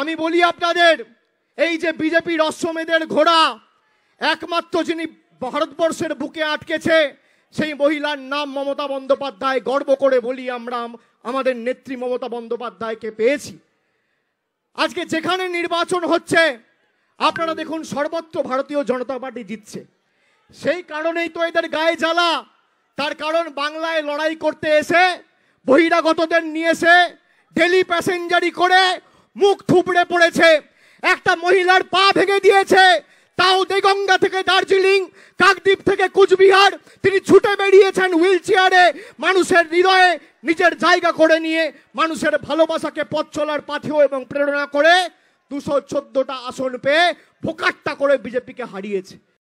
আমি বলি আপনাদের এই যে বিজেপির অশ্বমেধের ঘোড়া একমাত্র যিনি ভারতবর্ষের বুকে আটকেছে সেই মহিলার নাম মমতা বন্দ্যোপাধ্যায় গর্ব করে বলি আমরা আমাদের নেত্রী মমতা বন্দ্যোপাধ্যায়কে পেয়েছি আজকে যেখানে নির্বাচন হচ্ছে আপনারা দেখুন সর্বত্র ভারতীয় জনতা পার্টি জিতছে সেই কারণেই তো এদের গায়ে জ্বালা তার কারণ বাংলায় লড়াই করতে এসে বহিরাগতদের নিয়ে এসে ডেলি প্যাসেঞ্জারি করে মুখ থুপড়ে পড়েছে একটা মহিলার পা ভেঙে দিয়েছে তাও দেগঙ্গা থেকে দার্জিলিং কাকদ্বীপ থেকে কুচবিহার তিনি ছুটে বেরিয়েছেন হুইল চেয়ারে মানুষের হৃদয়ে নিজের জায়গা করে নিয়ে মানুষের ভালোবাসাকে পথ চলার পাথেও এবং প্রেরণা করে দুশো চোদ্দটা আসন পেয়ে ফোকাট্টা করে বিজেপিকে হারিয়েছে